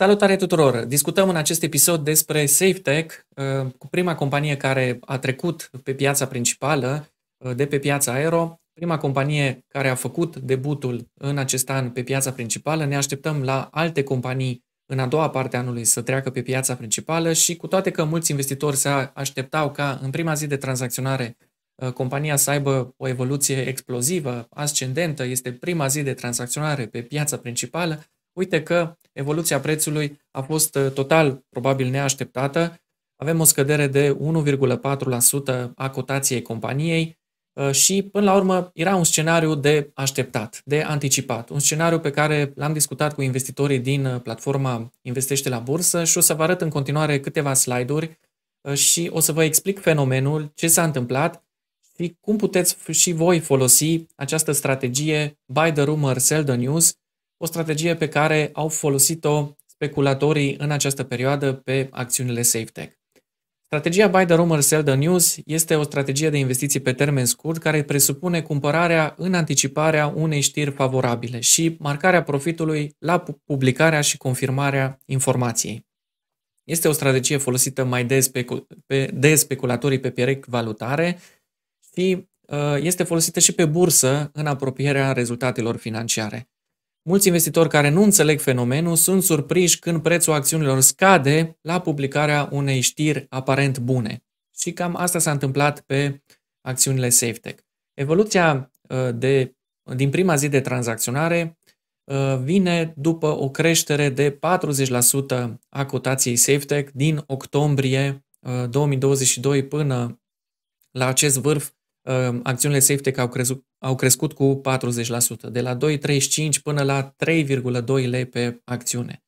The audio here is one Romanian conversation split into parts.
Salutare tuturor! Discutăm în acest episod despre SafeTech, uh, cu prima companie care a trecut pe piața principală, uh, de pe piața aero, prima companie care a făcut debutul în acest an pe piața principală. Ne așteptăm la alte companii în a doua parte a anului să treacă pe piața principală și cu toate că mulți investitori se așteptau ca în prima zi de tranzacționare uh, compania să aibă o evoluție explozivă, ascendentă, este prima zi de tranzacționare pe piața principală, uite că evoluția prețului a fost uh, total probabil neașteptată. Avem o scădere de 1,4% a cotației companiei uh, și, până la urmă, era un scenariu de așteptat, de anticipat. Un scenariu pe care l-am discutat cu investitorii din uh, platforma Investește la Bursă și o să vă arăt în continuare câteva slide-uri și o să vă explic fenomenul, ce s-a întâmplat și cum puteți și voi folosi această strategie buy the rumor, sell the news o strategie pe care au folosit-o speculatorii în această perioadă pe acțiunile SafeTech. Strategia Buy the Rumor, Sell the News este o strategie de investiții pe termen scurt care presupune cumpărarea în anticiparea unei știri favorabile și marcarea profitului la publicarea și confirmarea informației. Este o strategie folosită mai des pe, pe, de speculatorii pe pierec valutare și uh, este folosită și pe bursă în apropierea rezultatelor financiare. Mulți investitori care nu înțeleg fenomenul sunt surprinși când prețul acțiunilor scade la publicarea unei știri aparent bune. Și cam asta s-a întâmplat pe acțiunile SafeTech. Evoluția uh, de, din prima zi de tranzacționare uh, vine după o creștere de 40% a cotației SafeTech din octombrie 2022 uh, până la acest vârf. Acțiunile SafeTech au crezut, au crescut cu 40%, de la 2,35 până la 3,2 lei pe acțiune.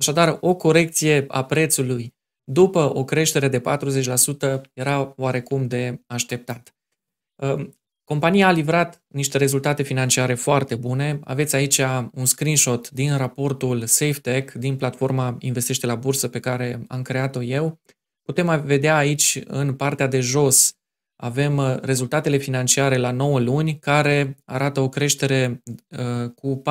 Așadar, o corecție a prețului după o creștere de 40% era oarecum de așteptat. Ehm, compania a livrat niște rezultate financiare foarte bune. Aveți aici un screenshot din raportul SafeTech, din platforma Investește la bursă pe care am creat-o eu. Putem vedea aici, în partea de jos, avem uh, rezultatele financiare la 9 luni, care arată o creștere uh, cu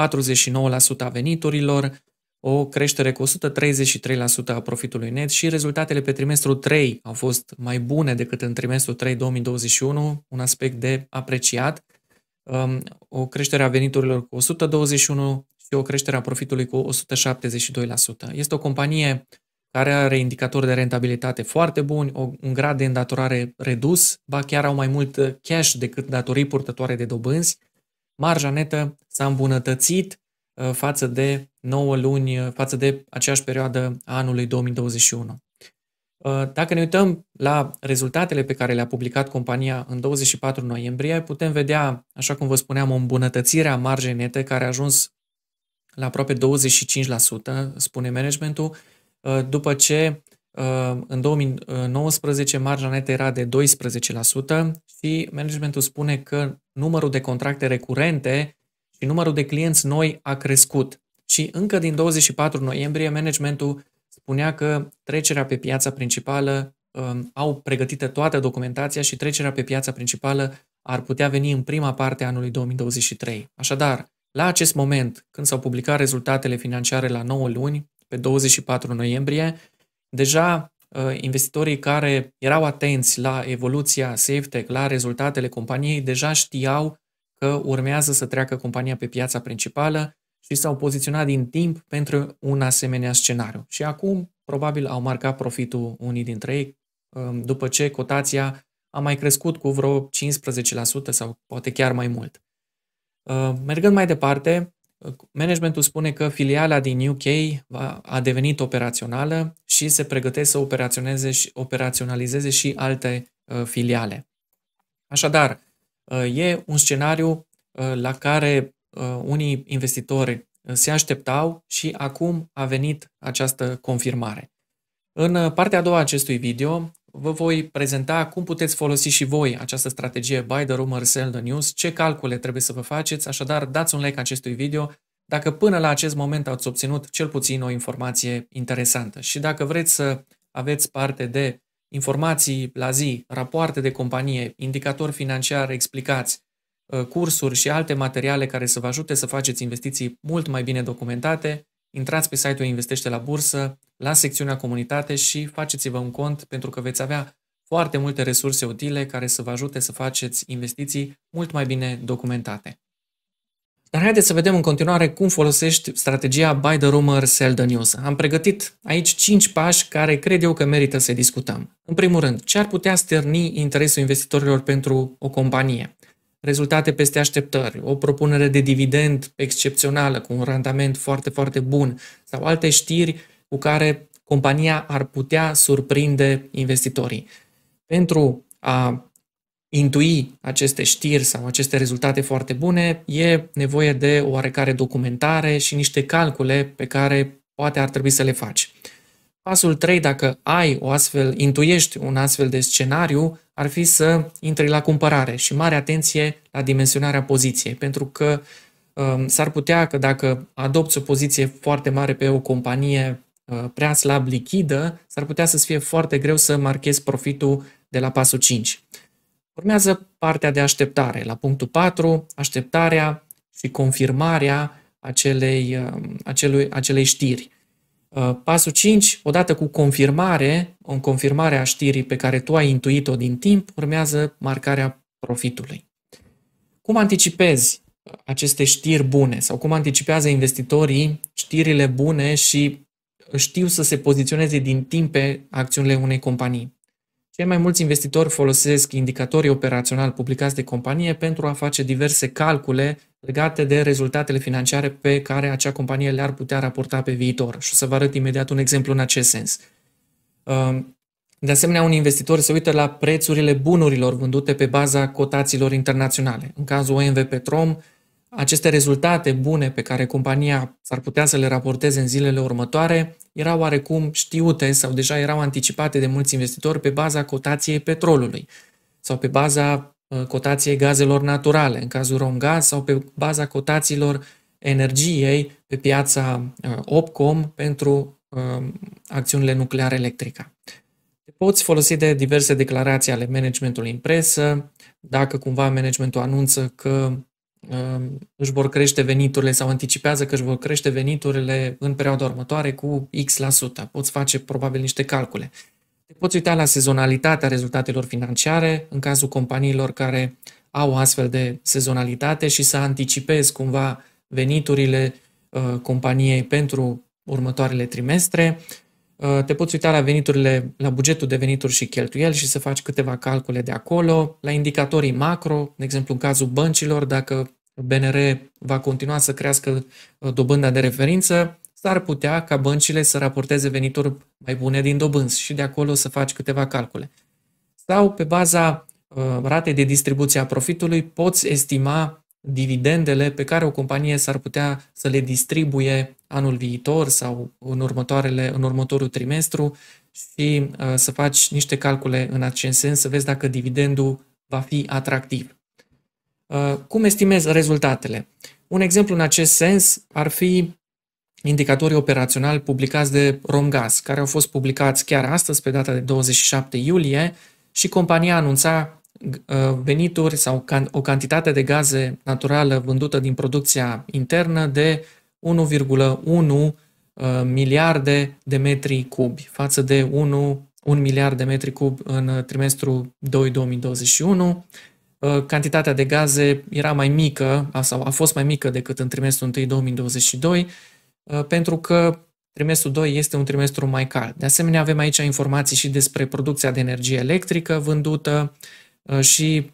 49% a veniturilor, o creștere cu 133% a profitului net și rezultatele pe trimestrul 3 au fost mai bune decât în trimestrul 3 2021, un aspect de apreciat. Um, o creștere a veniturilor cu 121% și o creștere a profitului cu 172%. Este o companie care are indicatori de rentabilitate foarte buni, un grad de îndatorare redus, ba chiar au mai mult uh, cash decât datorii purtătoare de dobânzi. Marja netă s-a îmbunătățit uh, față de 9 luni, uh, față de aceeași perioadă a anului 2021. Dacă ne uităm la rezultatele pe care le-a publicat compania în 24 noiembrie, putem vedea, așa cum vă spuneam, o îmbunătățire a marjei nete care a ajuns la aproape 25%, spune managementul, Uh, după ce uh, în 2019 marja netă era de 12% și managementul spune că numărul de contracte recurente și numărul de clienți noi a crescut. Și încă din 24 noiembrie managementul spunea că trecerea pe piața principală um, au pregătită toată documentația și trecerea pe piața principală ar putea veni în prima parte a anului 2023. Așadar, la acest moment, când s-au publicat rezultatele financiare la 9 luni, pe 24 noiembrie, deja uh, investitorii care erau atenți la evoluția SafeTech, la rezultatele companiei, deja știau că urmează să treacă compania pe piața principală și s-au poziționat din timp pentru un asemenea scenariu. Și acum, probabil, au marcat profitul unii dintre ei, um, după ce cotația a mai crescut cu vreo 15% sau poate chiar mai mult. Uh, mergând mai departe, Managementul spune că filiala din UK a devenit operațională și se pregătesc să operaționeze și, operaționalizeze și alte uh, filiale. Așadar, uh, e un scenariu uh, la care unii investitori se așteptau și acum a venit această confirmare. În partea a doua a acestui video vă voi prezenta cum puteți folosi și voi această strategie Buy the Rumor, Sell the News, ce calcule trebuie să vă faceți, așadar dați un like acestui video dacă până la acest moment ați obținut cel puțin o informație interesantă și dacă vreți să aveți parte de informații la zi, rapoarte de companie, indicatori financiari explicați, ă, cursuri și alte materiale care să vă ajute să faceți investiții mult mai bine documentate, intrați pe site-ul Investește la Bursă, la secțiunea comunitate și faceți-vă un cont pentru că veți avea foarte multe resurse utile care să vă ajute să faceți investiții mult mai bine documentate. Dar haideți să vedem în continuare cum folosești strategia Buy the Rumor, Sell the News. Am pregătit aici 5 pași care cred eu că merită să discutăm. În primul rând, ce ar putea stârni interesul investitorilor pentru o companie? Rezultate peste așteptări, o propunere de dividend excepțională cu un randament foarte, foarte bun sau alte știri cu care compania ar putea surprinde investitorii. Pentru a intui aceste știri sau aceste rezultate foarte bune, e nevoie de oarecare documentare și niște calcule pe care poate ar trebui să le faci. Pasul 3, dacă ai o astfel, intuiești un astfel de scenariu, ar fi să intri la cumpărare și mare atenție la dimensionarea poziției, pentru că um, s-ar putea că dacă adopți o poziție foarte mare pe o companie Uh, prea slab lichidă, s-ar putea să fie foarte greu să marchezi profitul de la pasul 5. Urmează partea de așteptare. La punctul 4, așteptarea și confirmarea acelei, um, acelui, acelei știri. Uh, pasul 5, odată cu confirmare, o confirmare a știrii pe care tu ai intuit-o din timp, urmează marcarea profitului. Cum anticipezi uh, aceste știri bune sau cum anticipează investitorii știrile bune și știu să se poziționeze din timp pe acțiunile unei companii. Cei mai mulți investitori folosesc indicatorii operaționali publicați de companie pentru a face diverse calcule legate de rezultatele financiare pe care acea companie le-ar putea raporta pe viitor. Și o să vă arăt imediat un exemplu în acest sens. Um, de asemenea, un investitor se uită la prețurile bunurilor vândute pe baza cotațiilor internaționale. În cazul OMV Petrom, aceste rezultate bune pe care compania s-ar putea să le raporteze în zilele următoare erau oarecum știute sau deja erau anticipate de mulți investitori pe baza cotației petrolului sau pe baza uh, cotației gazelor naturale, în cazul Romgaz, sau pe baza cotațiilor energiei pe piața uh, Opcom pentru uh, acțiunile nucleare electrica. Te poți folosi de diverse declarații ale managementului în presă, dacă cumva managementul anunță că Ehm, își vor crește veniturile sau anticipează că își vor crește veniturile în perioada următoare cu X%. la sută. Poți face probabil niște calcule. Te poți uita la sezonalitatea rezultatelor financiare în cazul companiilor care au astfel de sezonalitate și să anticipezi cumva veniturile ehm, companiei pentru următoarele trimestre. Uh, te poți uita la veniturile, la bugetul de venituri și cheltuieli și să faci câteva calcule de acolo, la indicatorii macro, de exemplu în cazul băncilor, dacă BNR va continua să crească uh, dobânda de referință, s-ar putea ca băncile să raporteze venituri mai bune din dobânzi și de acolo să faci câteva calcule. Sau pe baza uh, ratei de distribuție a profitului poți estima dividendele pe care o companie s-ar putea să le distribuie anul viitor sau în, următoarele, în următorul trimestru și uh, să faci niște calcule în acest sens, să vezi dacă dividendul va fi atractiv. Uh, cum estimezi rezultatele? Un exemplu în acest sens ar fi indicatorii operaționali publicați de Romgaz, care au fost publicați chiar astăzi, pe data de 27 iulie, și compania anunța uh, venituri sau o cantitate de gaze naturală vândută din producția internă de 1,1 uh, miliarde de metri cubi față de 1, 1 miliard de metri cub în trimestru 2 2021. Cantitatea de gaze era mai mică sau a fost mai mică decât în trimestrul 1 2022 uh, pentru că trimestrul 2 este un trimestru mai cald. De asemenea, avem aici informații și despre producția de energie electrică vândută uh, și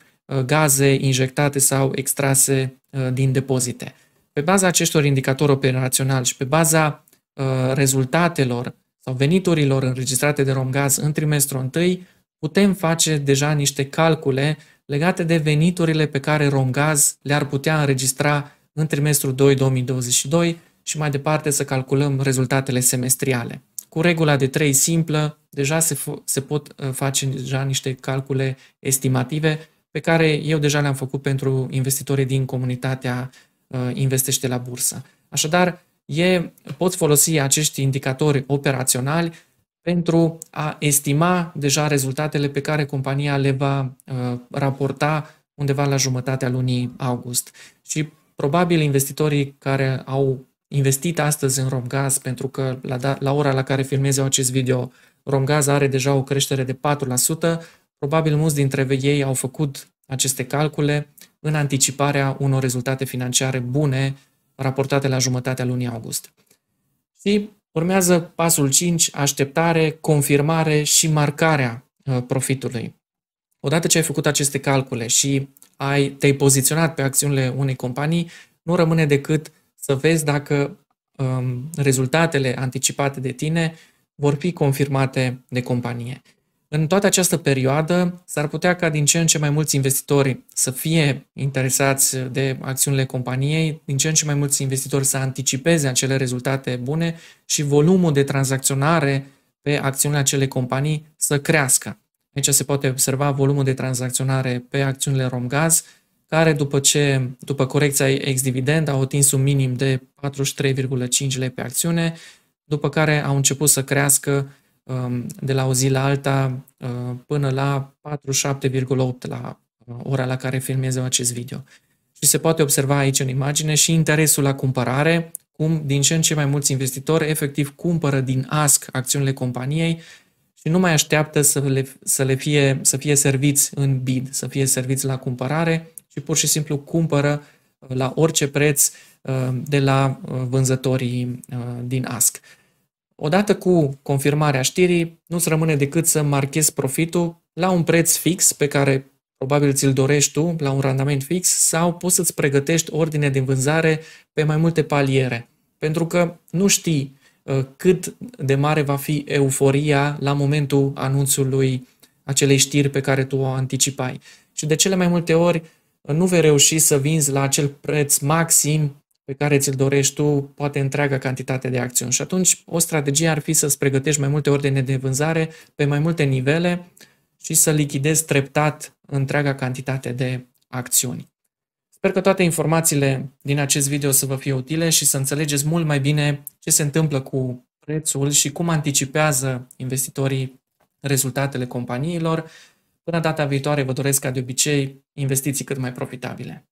gaze injectate sau extrase din depozite. Pe baza acestor indicatori operaționali și pe baza uh, rezultatelor sau veniturilor înregistrate de Romgaz în trimestrul 1, putem face deja niște calcule legate de veniturile pe care Romgaz le-ar putea înregistra în trimestrul 2 2022 și mai departe să calculăm rezultatele semestriale. Cu regula de 3 simplă, deja se, se pot uh, face deja niște calcule estimative pe care eu deja le-am făcut pentru investitorii din comunitatea Uh, investește la bursă. Așadar, e, pot folosi acești indicatori operaționali pentru a estima deja rezultatele pe care compania le va uh, raporta undeva la jumătatea lunii august. Și probabil investitorii care au investit astăzi în Romgaz, pentru că la, da, la ora la care filmez acest video, Romgaz are deja o creștere de 4%, probabil mulți dintre ei au făcut aceste calcule în anticiparea unor rezultate financiare bune raportate la jumătatea lunii august. Și urmează pasul 5, așteptare, confirmare și marcarea uh, profitului. Odată ce ai făcut aceste calcule și ai, te-ai poziționat pe acțiunile unei companii, nu rămâne decât să vezi dacă um, rezultatele anticipate de tine vor fi confirmate de companie. În toată această perioadă s-ar putea ca din ce în ce mai mulți investitori să fie interesați de acțiunile companiei, din ce în ce mai mulți investitori să anticipeze acele rezultate bune și volumul de tranzacționare pe acțiunile acelei companii să crească. Aici se poate observa volumul de tranzacționare pe acțiunile Romgaz, care după ce, după corecția ex-dividend, au atins un minim de 43,5 lei pe acțiune, după care au început să crească Um, de la o zi la alta uh, până la 47,8 la uh, ora la care filmez eu acest video. Și se poate observa aici în imagine și interesul la cumpărare, cum din ce în ce mai mulți investitori efectiv cumpără din ASC acțiunile companiei și nu mai așteaptă să, le, să, le fie, să fie serviți în bid, să fie serviți la cumpărare, ci pur și simplu cumpără uh, la orice preț de la vânzătorii din ASC. Odată cu confirmarea știrii, nu-ți rămâne decât să marchezi profitul la un preț fix pe care probabil ți-l dorești tu, la un randament fix, sau poți să-ți pregătești ordine de vânzare pe mai multe paliere. Pentru că nu știi uh, cât de mare va fi euforia la momentul anunțului acelei știri pe care tu o anticipai. Și de cele mai multe ori uh, nu vei reuși să vinzi la acel preț maxim pe care ți-l dorești tu, poate întreaga cantitate de acțiuni. Și atunci o strategie ar fi să-ți pregătești mai multe ordine de vânzare pe mai multe nivele și să lichidezi treptat întreaga cantitate de acțiuni. Sper că toate informațiile din acest video să vă fie utile și să înțelegeți mult mai bine ce se întâmplă cu prețul și cum anticipează investitorii rezultatele companiilor. Până data viitoare vă doresc ca de obicei investiții cât mai profitabile.